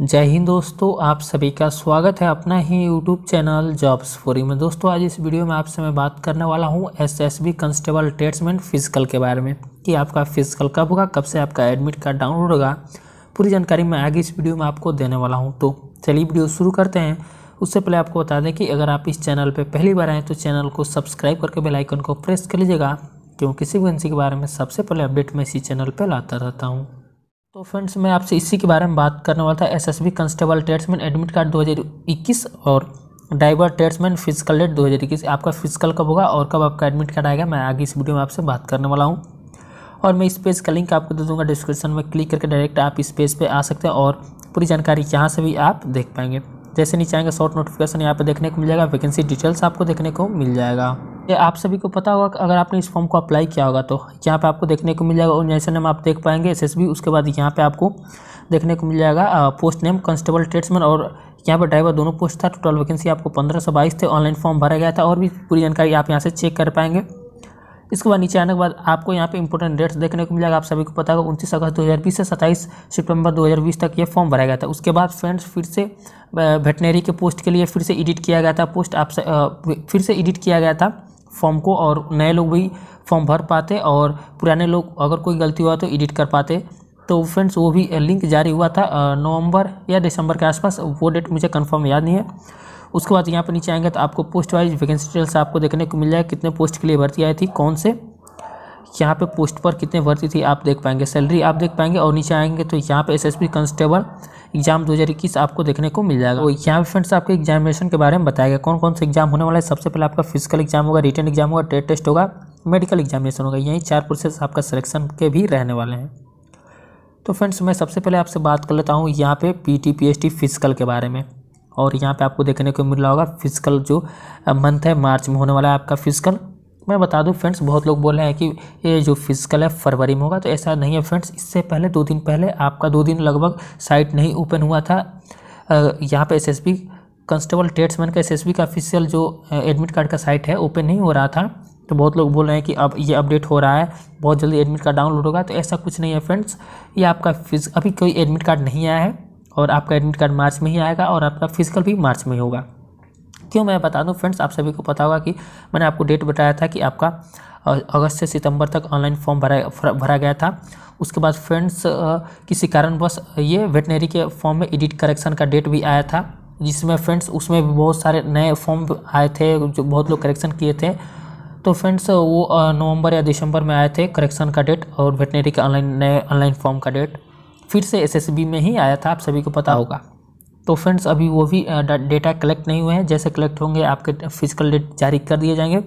जय हिंद दोस्तों आप सभी का स्वागत है अपना ही यूट्यूब चैनल जॉब्स फोरी में दोस्तों आज इस वीडियो में आपसे मैं बात करने वाला हूं बी कंस्टेबल ट्रेड्समैन फिजिकल के बारे में कि आपका फिजिकल कब होगा कब से आपका एडमिट कार्ड डाउनलोड होगा पूरी जानकारी मैं आगे इस वीडियो में आपको देने वाला हूँ तो चलिए वीडियो शुरू करते हैं उससे पहले आपको बता दें कि अगर आप इस चैनल पर पहली बार आएँ तो चैनल को सब्सक्राइब करके बेलाइकन को प्रेस कर लीजिएगा क्योंकि किसी वैकेंसी के बारे में सबसे पहले अपडेट मैं इसी चैनल पर लाता रहता हूँ तो फ्रेंड्स मैं आपसे इसी के बारे में बात करने वाला था SSB constable tradesman admit card 2021 और ड्राइवर ट्रेड्समैन फिजिकल डेट 2021 आपका फिजिकल कब होगा और कब आपका एडमिट कार्ड आएगा मैं आगे इस वीडियो में आपसे बात करने वाला हूँ और मैं इस पेज का लिंक आपको दे दूँगा डिस्क्रिप्शन में क्लिक करके डायरेक्ट आप इस पेज पर आ सकते हैं और पूरी जानकारी यहाँ से भी आप देख पाएंगे जैसे नीचे आएंगे शॉर्ट नोटिफिकेशन यहाँ पर देखने को मिल जाएगा वैकेंसी डिटेल्स आपको देखने को मिल जाएगा ये आप सभी को पता होगा अगर आपने इस फॉर्म को अप्लाई किया होगा तो यहाँ पे आपको देखने को मिल जाएगा और जैसे नेम आप देख पाएंगे एसएसबी उसके बाद यहाँ पे आपको देखने को मिल जाएगा पोस्ट नेम कांस्टेबल ट्रेड्समैन और यहाँ पर ड्राइवर दोनों पोस्ट था टोटल वैकेंसी आपको पंद्रह सौ बाईस थे ऑनलाइन फॉर्म भरा गया था और भी पूरी जानकारी आप यहाँ से चेक कर पाएंगे इसके बाद नीचे आने के बाद आपको यहाँ पे इंपॉर्टेंट डेट्स देखने को मिलेगा आप सभी को पता होगा उनतीस अगस्त 2020 से 27 सितंबर 2020 तक ये फॉर्म भरा गया था उसके बाद फ्रेंड्स फिर से वेटनरी के पोस्ट के लिए फिर से एडिट किया गया था पोस्ट आप फिर से एडिट किया गया था फॉर्म को और नए लोग भी फॉर्म भर पाते और पुराने लोग अगर कोई गलती हुआ तो एडिट कर पाते तो फ्रेंड्स वो भी लिंक जारी हुआ था नवंबर या दिसंबर के आसपास वो डेट मुझे कंफर्म याद नहीं है उसके बाद यहाँ पर नीचे आएंगे तो आपको पोस्ट वाइज वैकेंसी डिटेल्स आपको देखने को मिल जाएगा कितने पोस्ट के लिए भर्ती आई थी कौन से यहाँ पे पोस्ट पर कितने भर्ती थी आप देख पाएंगे सैलरी आप देख पाएंगे और नीचे आएंगे तो यहाँ पे एसएसपी कांस्टेबल एग्जाम 2021 आपको देखने को मिल जाएगा और तो यहाँ पे फ्रेंड्स आपके एग्जामिनेशन के बारे में बताएगा कौन कौन सा एग्जाम होने वाला है सबसे पहले आपका फिजिकल एग्जाम होगा रिटर्न एग्जाम होगा टेट टेस्ट होगा मेडिकल एग्जामिनेशन होगा यही चार प्रोसेस आपका सिलेक्शन के भी रहने वाले हैं तो फ्रेंड्स मैं सबसे पहले आपसे बात कर लेता हूँ यहाँ पे P T P S T physical के बारे में और यहाँ पे आपको देखने को मिल रहा होगा फिजिकल जो मंथ है मार्च में होने वाला है आपका फिजिकल मैं बता दूं फ्रेंड्स बहुत लोग बोल रहे हैं कि ये जो फिजिकल है फरवरी में होगा तो ऐसा नहीं है फ्रेंड्स इससे पहले दो दिन पहले आपका दो दिन लगभग साइट नहीं ओपन हुआ था यहाँ पे एसएसबी कांस्टेबल ट्रेड्समैन का एसएसबी का ऑफिशियल जो एडमिट कार्ड का साइट है ओपन नहीं हो रहा था तो बहुत लोग बोल रहे हैं कि अब ये अपडेट हो रहा है बहुत जल्दी एडमिट कार्ड डाउनलोड होगा तो ऐसा कुछ नहीं है फ्रेंड्स ये आपका फिज अभी कोई एडमिट कार्ड नहीं आया है और आपका एडमिट कार्ड मार्च में ही आएगा और आपका फिजिकल भी मार्च में होगा क्यों मैं बता दूँ फ्रेंड्स आप सभी को पता होगा कि मैंने आपको डेट बताया था कि आपका अगस्त से सितंबर तक ऑनलाइन फॉर्म भरा भरा गया था उसके बाद फ्रेंड्स किसी कारणवश ये वेटनरी के फॉर्म में एडिट करेक्शन का डेट भी आया था जिसमें फ्रेंड्स उसमें भी बहुत सारे नए फॉर्म आए थे जो बहुत लोग करेक्शन किए थे तो फ्रेंड्स वो नवंबर या दिसंबर में आए थे करेक्शन का डेट और वेटनरी के ऑनलाइन नए ऑनलाइन फॉर्म का डेट फिर से एसएसबी में ही आया था आप सभी को पता होगा तो फ्रेंड्स अभी वो भी डेटा कलेक्ट नहीं हुए हैं जैसे कलेक्ट होंगे आपके फिजिकल डेट जारी कर दिए जाएंगे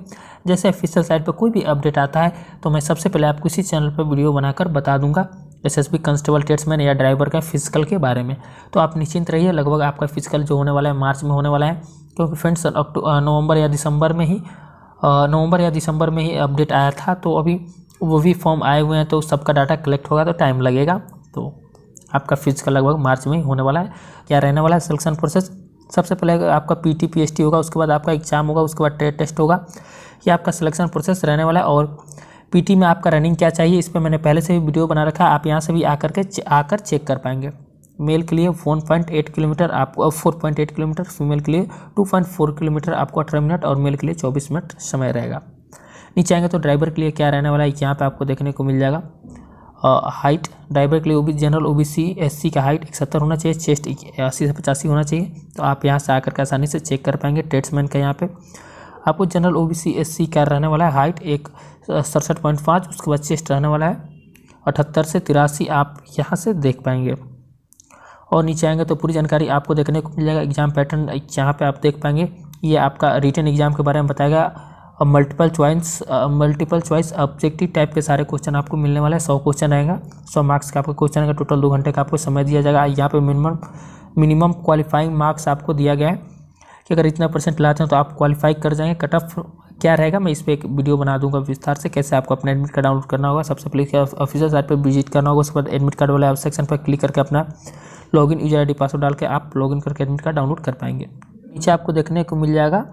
जैसे ऑफिशियल साइट पर कोई भी अपडेट आता है तो मैं सबसे पहले आपको इसी चैनल पर वीडियो बनाकर बता दूंगा S S B constable tradesman या ड्राइवर का फिजिकल के बारे में तो आप निश्चिंत रहिए लगभग आपका फिजिकल जो होने वाला है मार्च में होने वाला है क्योंकि फ्रेंड्स नवंबर या दिसंबर में ही नवंबर या दिसंबर में ही अपडेट आया था तो अभी वो भी फॉर्म आए हुए हैं तो सबका डाटा कलेक्ट होगा तो टाइम लगेगा तो आपका फिजिकल लगभग मार्च में होने वाला है क्या रहने वाला है सिलेक्शन प्रोसेस सबसे पहले आपका पी टी पी टी होगा उसके बाद आपका एग्जाम होगा उसके बाद ट्रेड टेस्ट होगा ये आपका सिलेक्शन प्रोसेस रहने वाला है और पीटी में आपका रनिंग क्या चाहिए इस पर मैंने पहले से भी वीडियो बना रखा है आप यहाँ से भी आकर के आकर चेक कर पाएंगे मेल के लिए फोन पॉइंट एट किलोमीटर आपको four point eight kilometre female के लिए टू पॉइंट फोर किलोमीटर आपको अठारह मिनट और मेल के लिए चौबीस मिनट समय रहेगा नीचे आएंगे तो ड्राइवर के लिए क्या रहने वाला है यहाँ पर आपको देखने को मिल जाएगा हाइट ड्राइवर के लिए ओ जनरल ओ बी सी का हाइट इकहत्तर होना चाहिए चेस्ट अस्सी से पचासी होना चाहिए तो आप यहाँ से आकर के आसानी से चेक कर पाएंगे ट्रेड्समैन का यहाँ पे आपको जनरल ओ बी का रहने वाला है हाइट एक सड़सठ पॉइंट पाँच उसके बाद चेस्ट रहने वाला है अठहत्तर से तिरासी आप यहाँ से देख पाएंगे और नीचे आएंगे तो पूरी जानकारी आपको देखने को मिल जाएगा एग्जाम पैटर्न यहाँ पर आप देख पाएंगे ये आपका रिटर्न एग्जाम के बारे में बताएगा और मल्टीपल चॉइंस मल्टीपल चॉइस ऑब्जेक्टिव टाइप के सारे क्वेश्चन आपको मिलने वाले हैं सौ क्वेश्चन आएगा सौ मार्क्स का आपका क्वेश्चन आएगा टोटल दो घंटे का आपको समय दिया जाएगा यहाँ पे मिनिमम मिनिमम क्वालिफाइंग मार्क्स आपको दिया गया है कि अगर इतना परसेंट लाते हैं तो आप क्वालिफाई कर जाएंगे कट ऑफ क्या रहेगा मैं इस पर एक वीडियो बना दूंगा विस्तार से कैसे आपको अपना एडमिट कार्ड डाउनलोड करना होगा सबसे पहले ऑफिसर साइट पर विजिट करना होगा उसके बाद एडमिट कार्ड वाले सेक्शन पर क्लिक करके अपना लॉगिन यूजर आई पासवर्ड डाल के आप लॉगिन करके एडमिट कार्ड डाउनलोड कर पाएंगे नीचे आपको देखने को मिल जाएगा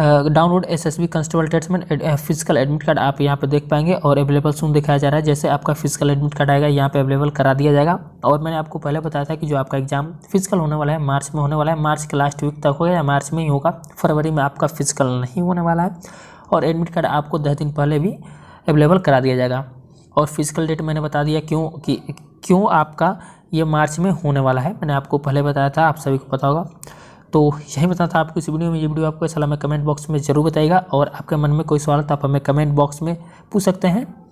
download S S B constable attachment physical admit card आप यहाँ पे देख पाएंगे और अवेलेबल सुन दिखाया जा रहा है जैसे आपका फिजिकल एडमिट कार्ड आएगा यहाँ पे अवेलेबल करा दिया जाएगा और मैंने आपको पहले बताया था कि जो आपका एग्जाम फिजिकल होने वाला है मार्च में होने वाला है मार्च के लास्ट वीक तक होगा या मार्च में ही होगा फरवरी में आपका फिजिकल नहीं होने वाला है और एडमिट कार्ड आपको दस दिन पहले भी अवेलेबल करा दिया जाएगा और फिजिकल डेट मैंने बता दिया क्यों कि क्यों आपका ये मार्च में होने वाला है मैंने आपको पहले बताया था आप सभी को पता होगा तो यही बताना था आपको इस वीडियो में ये वीडियो आपको ऐसा अच्छा हमें कमेंट बॉक्स में ज़रूर बताएगा और आपके मन में कोई सवाल तो आप हमें कमेंट बॉक्स में पूछ सकते हैं